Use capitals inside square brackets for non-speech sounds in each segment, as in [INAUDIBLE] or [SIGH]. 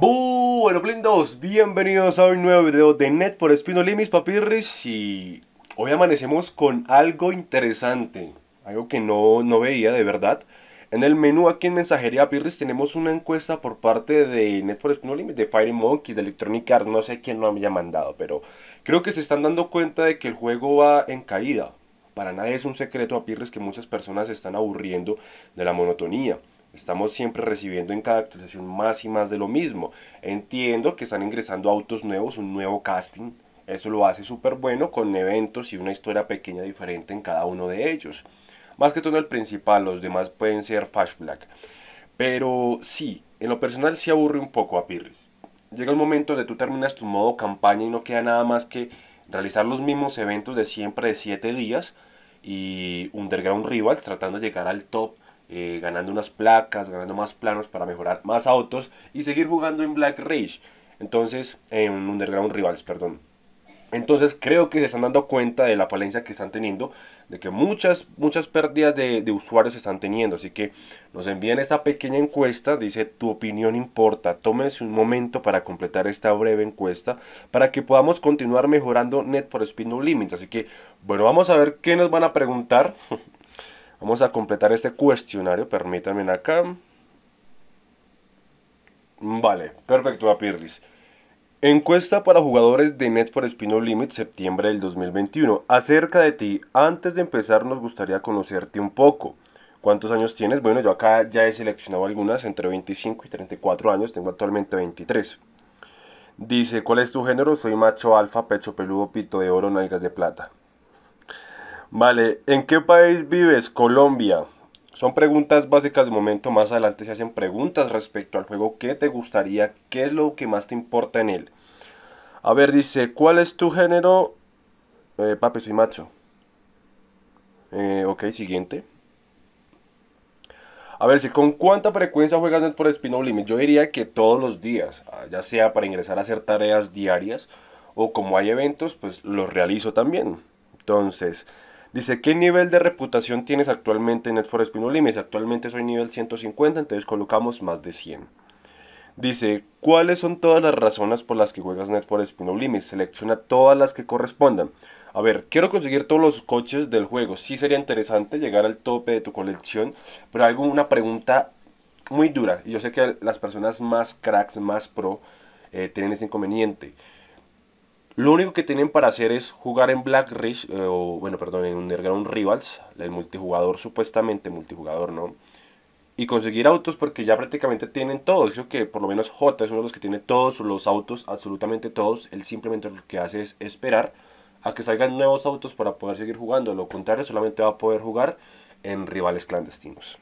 Bueno, blindos, bienvenidos a un nuevo video de Net por Spino papirris Y hoy amanecemos con algo interesante Algo que no, no veía de verdad En el menú aquí en Mensajería Pirris tenemos una encuesta por parte de Net for de Fire Monkeys, de Electronic Arts No sé quién lo había mandado, pero creo que se están dando cuenta de que el juego va en caída Para nadie es un secreto a Pirris que muchas personas se están aburriendo de la monotonía Estamos siempre recibiendo en cada actualización más y más de lo mismo. Entiendo que están ingresando autos nuevos, un nuevo casting. Eso lo hace súper bueno con eventos y una historia pequeña diferente en cada uno de ellos. Más que todo el principal, los demás pueden ser flashback. Pero sí, en lo personal sí aburre un poco a Pirris. Llega el momento donde tú terminas tu modo campaña y no queda nada más que realizar los mismos eventos de siempre de 7 días y Underground Rivals tratando de llegar al top eh, ganando unas placas, ganando más planos para mejorar más autos y seguir jugando en Black Rage. Entonces, en Underground Rivals, perdón. Entonces creo que se están dando cuenta de la falencia que están teniendo, de que muchas, muchas pérdidas de, usuarios están teniendo. Así que nos envían esta pequeña encuesta, dice tu opinión importa. Tómese un momento para completar esta breve encuesta para que podamos continuar mejorando Net for Speed No Limits. Así que bueno, vamos a ver qué nos van a preguntar. [LAUGHS] Vamos a completar este cuestionario, permítanme acá. Vale, perfecto, Apirlis. Encuesta para jugadores de Net for Limit septiembre del 2021. Acerca de ti, antes de empezar nos gustaría conocerte un poco. ¿Cuántos años tienes? Bueno, yo acá ya he seleccionado algunas, entre 25 y 34 años, tengo actualmente 23. Dice, ¿cuál es tu género? Soy macho alfa, pecho peludo, pito de oro, nalgas de plata. Vale, ¿en qué país vives? Colombia. Son preguntas básicas de momento, más adelante se hacen preguntas respecto al juego, qué te gustaría, qué es lo que más te importa en él. A ver, dice, ¿cuál es tu género? Eh, papi, soy macho. Eh, ok, siguiente. A ver, si con cuánta frecuencia juegas Net for Speed Limit, yo diría que todos los días, ah, ya sea para ingresar a hacer tareas diarias o como hay eventos, pues los realizo también. Entonces, Dice, ¿qué nivel de reputación tienes actualmente en Net for Speed? No actualmente soy nivel 150, entonces colocamos más de 100. Dice, ¿cuáles son todas las razones por las que juegas Net for Speed Selecciona todas las que correspondan. A ver, quiero conseguir todos los coches del juego. Sí sería interesante llegar al tope de tu colección, pero hay una pregunta muy dura. Y yo sé que las personas más cracks, más pro, eh, tienen ese inconveniente. Lo único que tienen para hacer es jugar en Black Ridge, eh, o bueno, perdón, en Underground Rivals, el multijugador, supuestamente multijugador, ¿no? Y conseguir autos porque ya prácticamente tienen todos. Creo que por lo menos J es uno de los que tiene todos los autos, absolutamente todos. Él simplemente lo que hace es esperar a que salgan nuevos autos para poder seguir jugando. Lo contrario, solamente va a poder jugar en rivales clandestinos.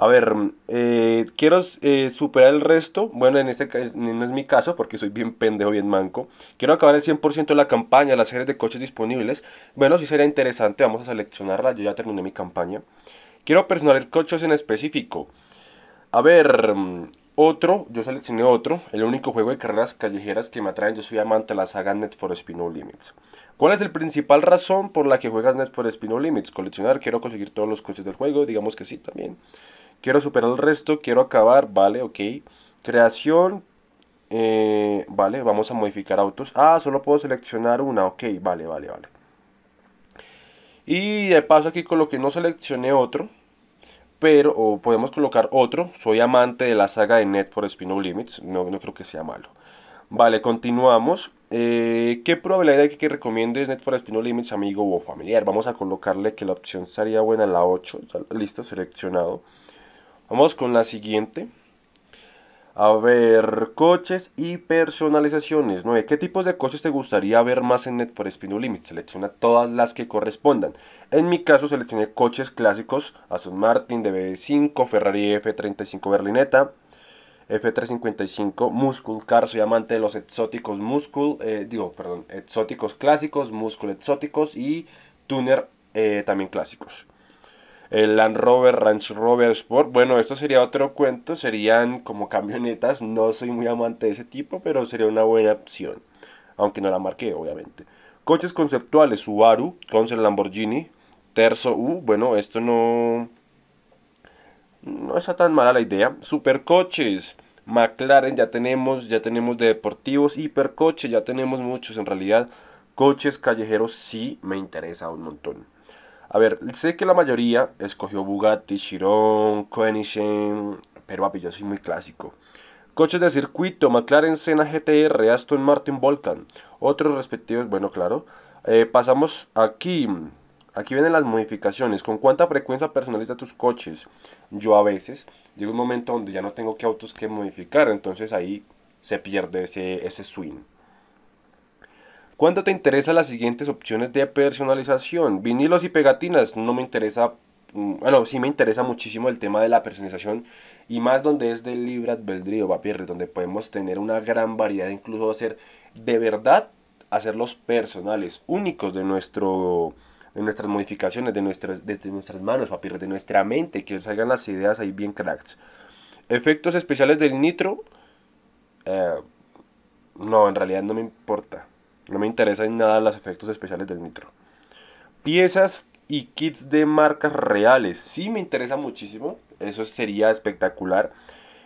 A ver, eh, quiero eh, superar el resto. Bueno, en este caso no es mi caso porque soy bien pendejo, bien manco. Quiero acabar el 100% de la campaña, las series de coches disponibles. Bueno, sí sería interesante, vamos a seleccionarla. Yo ya terminé mi campaña. Quiero personalizar coches en específico. A ver, otro, yo seleccioné otro, el único juego de carreras callejeras que me atraen, yo soy amante de la saga Net for Speed Limits. ¿Cuál es la principal razón por la que juegas Net for Speed Limits? Coleccionar, quiero conseguir todos los coches del juego, digamos que sí también. Quiero superar el resto, quiero acabar, vale, ok. Creación, eh, vale, vamos a modificar autos. Ah, solo puedo seleccionar una, ok, vale, vale, vale. Y de paso aquí con lo que no seleccioné otro, pero podemos colocar otro. Soy amante de la saga de Net for no Limits, no, creo que sea malo. Vale, continuamos. Eh, ¿Qué probabilidad hay que recomiendes Net for Limits, amigo o familiar? Vamos a colocarle que la opción sería buena la 8. Listo, seleccionado. Vamos con la siguiente. A ver, coches y personalizaciones. 9. ¿Qué tipos de coches te gustaría ver más en Net for Limit? Selecciona todas las que correspondan. En mi caso seleccioné coches clásicos, Aston Martin DB5, Ferrari F35 Berlineta, F355 Muscle Car, soy amante de los exóticos Muscle, eh, digo, perdón, exóticos clásicos, Muscle exóticos y Tuner eh, también clásicos el Land Rover, Ranch Rover Sport. Bueno, esto sería otro cuento, serían como camionetas, no soy muy amante de ese tipo, pero sería una buena opción, aunque no la marqué, obviamente. Coches conceptuales, Subaru, Consul Lamborghini, Terzo U, bueno, esto no, no está tan mala la idea. Supercoches, McLaren ya tenemos, ya tenemos de deportivos, hipercoches, ya tenemos muchos en realidad. Coches callejeros sí me interesa un montón. A ver, sé que la mayoría escogió Bugatti, Chiron, Koenigsegg, pero papi, yo soy muy clásico. Coches de circuito, McLaren Senna GTR, Aston Martin Volcan, otros respectivos, bueno, claro. Eh, pasamos aquí, aquí vienen las modificaciones, con cuánta frecuencia personaliza tus coches. Yo a veces Llego un momento donde ya no tengo qué autos que modificar, entonces ahí se pierde ese, ese swing. ¿Cuánto te interesan las siguientes opciones de personalización? Vinilos y pegatinas. No me interesa. Mm, bueno, sí me interesa muchísimo el tema de la personalización y más donde es del libre albedrío, papierre, donde podemos tener una gran variedad, incluso hacer de verdad, hacerlos personales, únicos de nuestro de nuestras modificaciones, de nuestras, nuestras manos, papirre, de nuestra mente, que salgan las ideas ahí bien cracks. Efectos especiales del nitro. Eh, no, en realidad no me importa. No me interesan nada los efectos especiales del Nitro. Piezas y kits de marcas reales. Sí me interesa muchísimo. Eso sería espectacular.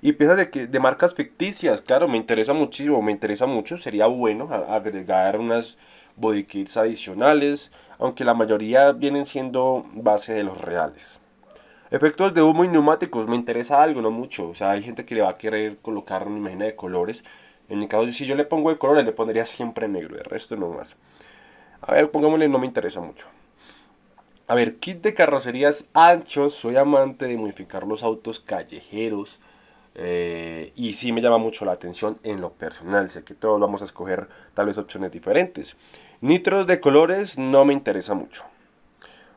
Y piezas de, de marcas ficticias. Claro, me interesa muchísimo. Me interesa mucho. Sería bueno agregar unas body kits adicionales. Aunque la mayoría vienen siendo base de los reales. Efectos de humo y neumáticos. Me interesa algo, no mucho. O sea, hay gente que le va a querer colocar una imagen de colores. En mi caso, si yo le pongo de colores, le pondría siempre negro. El resto no más. A ver, pongámosle, no me interesa mucho. A ver, kit de carrocerías anchos. Soy amante de modificar los autos callejeros. Eh, y sí me llama mucho la atención en lo personal. Sé que todos vamos a escoger tal vez opciones diferentes. Nitros de colores no me interesa mucho.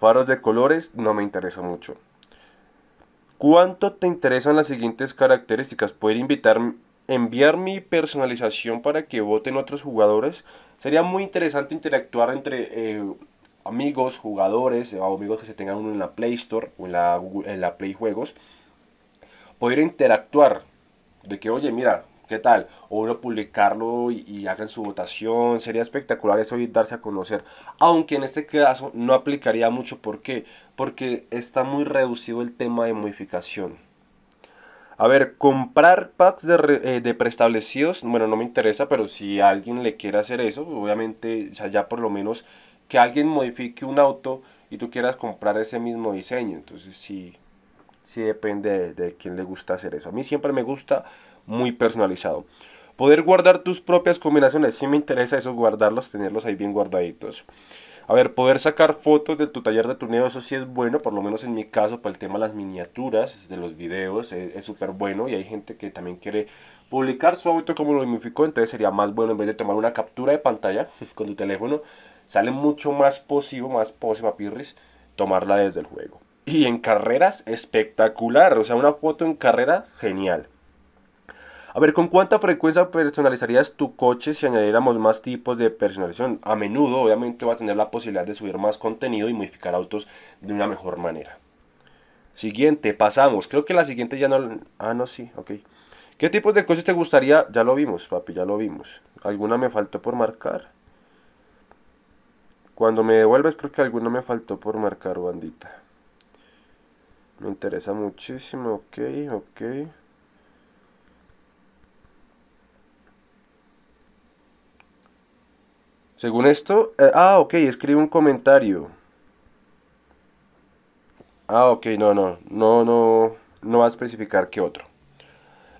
Faros de colores no me interesa mucho. ¿Cuánto te interesan las siguientes características? Poder invitarme enviar mi personalización para que voten otros jugadores. Sería muy interesante interactuar entre eh, amigos, jugadores eh, o amigos que se tengan uno en la Play Store o en la, en Play Juegos. Poder interactuar de que, oye, mira, ¿qué tal? O uno publicarlo y, y, hagan su votación. Sería espectacular eso y darse a conocer. Aunque en este caso no aplicaría mucho. ¿Por qué? Porque está muy reducido el tema de modificación. A ver, comprar packs eh, de, preestablecidos, bueno, no me interesa, pero si alguien le quiere hacer eso, obviamente, o sea, ya por lo menos que alguien modifique un auto y tú quieras comprar ese mismo diseño. Entonces, sí, sí depende de quién le gusta hacer eso. A mí siempre me gusta muy personalizado. Poder guardar tus propias combinaciones, sí me interesa eso, guardarlos, tenerlos ahí bien guardaditos. A ver, poder sacar fotos de tu taller de tuneo, eso sí es bueno, por lo menos en mi caso, para el tema de las miniaturas, de los videos, eh, es súper bueno y hay gente que también quiere publicar su auto como lo modificó, entonces sería más bueno en vez de tomar una captura de pantalla [LAUGHS] con tu teléfono, sale mucho más posible, más posible tomarla desde el juego. Y en carreras, espectacular, o sea, una foto en carrera, genial. A ver, ¿con cuánta frecuencia personalizarías tu coche si añadiéramos más tipos de personalización? A menudo, obviamente, va a tener la posibilidad de subir más contenido y modificar autos de una mejor manera. Siguiente, pasamos. Creo que la siguiente ya no... Ah, no, sí, ok. ¿Qué tipos de coches te gustaría? Ya lo vimos, papi, ya lo vimos. ¿Alguna me faltó por marcar? Cuando me devuelves creo que alguna me faltó por marcar, bandita. Me interesa muchísimo, ok, ok. Según esto, eh, ah, ok, escribe un comentario. Ah, ok, no, no, no, no, no va a especificar qué otro.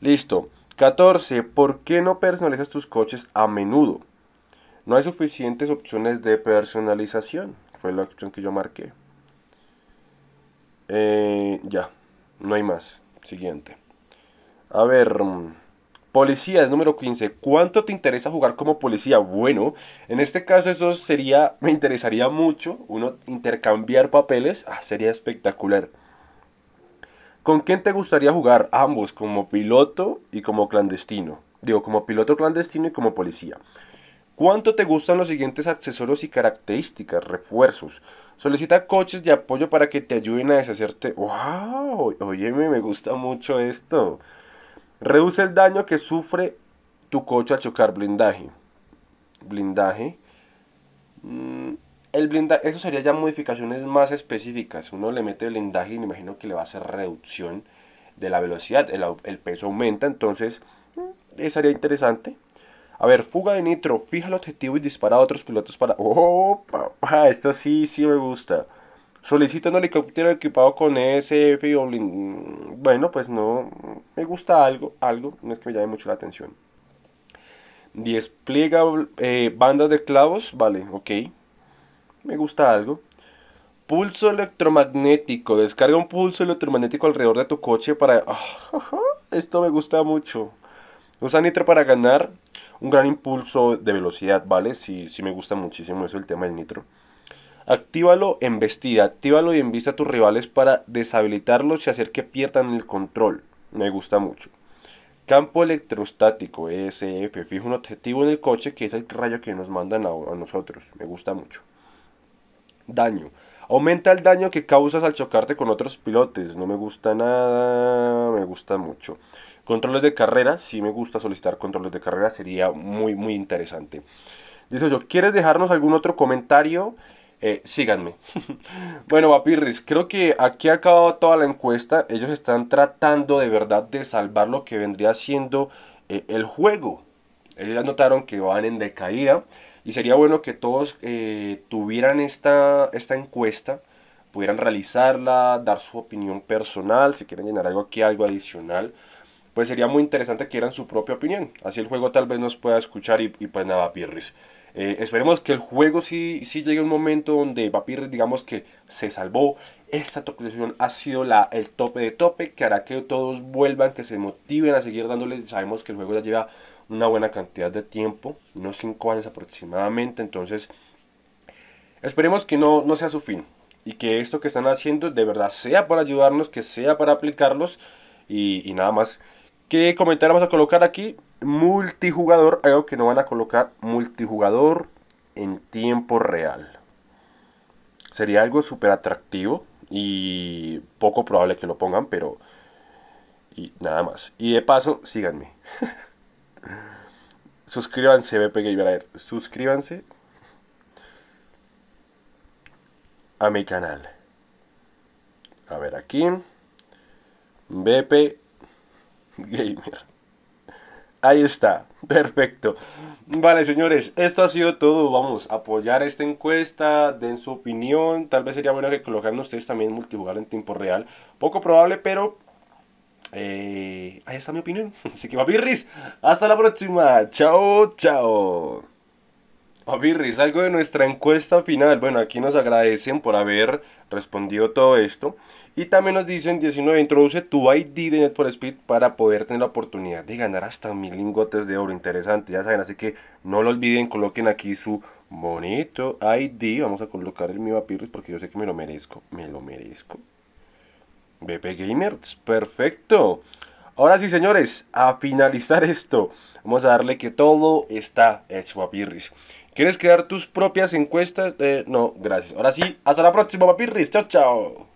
Listo. 14. ¿Por qué no personalizas tus coches a menudo? No hay suficientes opciones de personalización. Fue la opción que yo marqué. Eh, ya, no hay más. Siguiente. A ver. Mm, Policía, es número 15. ¿Cuánto te interesa jugar como policía? Bueno, en este caso eso sería, me interesaría mucho, uno intercambiar papeles, ah, sería espectacular. ¿Con quién te gustaría jugar? Ambos, como piloto y como clandestino. Digo, como piloto clandestino y como policía. ¿Cuánto te gustan los siguientes accesorios y características? Refuerzos. Solicita coches de apoyo para que te ayuden a deshacerte. ¡Wow! Óyeme, me gusta mucho esto. Reduce el daño que sufre tu coche al chocar blindaje. Blindaje. Mm, el eso sería ya modificaciones más específicas. Uno le mete blindaje y me imagino que le va a hacer reducción de la velocidad. El, peso aumenta, entonces mm, sería interesante. A ver, fuga de nitro, fija el objetivo y dispara a otros pilotos para... ¡Oh, Esto sí, sí me gusta. Solicita un helicóptero equipado con ESF o... Mm, bueno, pues no, me gusta algo, algo, no es que me llame mucho la atención. Despliega eh, bandas de clavos, vale, ok. Me gusta algo. Pulso electromagnético. Descarga un pulso electromagnético alrededor de tu coche para... [LAUGHS] esto me gusta mucho. Usa nitro para ganar un gran impulso de velocidad, ¿vale? Sí, sí me gusta muchísimo eso, el tema del nitro. Actívalo en vestida, actívalo y envista a tus rivales para deshabilitarlos y hacer que pierdan el control. Me gusta mucho. Campo electrostático, ESF. Fijo un objetivo en el coche que es el rayo que nos mandan a, nosotros. Me gusta mucho. Daño. Aumenta el daño que causas al chocarte con otros pilotes. No me gusta nada. Me gusta mucho. Controles de carrera. si me gusta solicitar controles de carrera. Sería muy, muy interesante. Dice yo, ¿quieres dejarnos algún otro comentario? Eh, síganme. [LAUGHS] bueno, Papirris, creo que aquí ha acabado toda la encuesta. Ellos están tratando de verdad de salvar lo que vendría siendo eh, el juego. Ellos notaron que van en decaída. Y sería bueno que todos eh, tuvieran esta, esta encuesta, pudieran realizarla, dar su opinión personal, si quieren llenar algo aquí, algo adicional. Pues sería muy interesante que dieran su propia opinión. Así el juego tal vez nos pueda escuchar y, pues nada, Pirris. Eh, esperemos que el juego sí, sí llegue a un momento donde Papyrus digamos que se salvó. Esta situación ha sido la, el tope de tope que hará que todos vuelvan, que se motiven a seguir dándole. Sabemos que el juego ya lleva una buena cantidad de tiempo, unos 5 años aproximadamente. Entonces, esperemos que no, no sea su fin y que esto que están haciendo de verdad sea para ayudarnos, que sea para aplicarlos y, y nada más. ¿Qué comentario vamos a colocar aquí? multijugador, algo que no van a colocar multijugador en tiempo real. Sería algo súper atractivo y poco probable que lo pongan, pero y nada más. Y de paso, síganme. [LAUGHS] suscríbanse, BP Gamer. Suscríbanse a mi canal. A ver, aquí. BP Gamer. Ahí está, perfecto. Vale, señores, esto ha sido todo. Vamos a apoyar esta encuesta, den su opinión. Tal vez sería bueno que colocaran ustedes también multijugar en tiempo real. Poco probable, pero eh, ahí está mi opinión. [LAUGHS] Así que, papirris, hasta la próxima. Chao, chao. Papirris, algo de nuestra encuesta final. Bueno, aquí nos agradecen por haber respondido todo esto. Y también nos dicen 19, introduce tu ID de Net Speed para poder tener la oportunidad de ganar hasta mil lingotes de oro. Interesante, ya saben. Así que no lo olviden, coloquen aquí su bonito ID. Vamos a colocar el mío a porque yo sé que me lo merezco. Me lo merezco. BP Gamers, perfecto. Ahora sí, señores, a finalizar esto, vamos a darle que todo está hecho a ¿Quieres crear tus propias encuestas? no, gracias. Ahora sí, hasta la próxima, papirris. Chao, chao.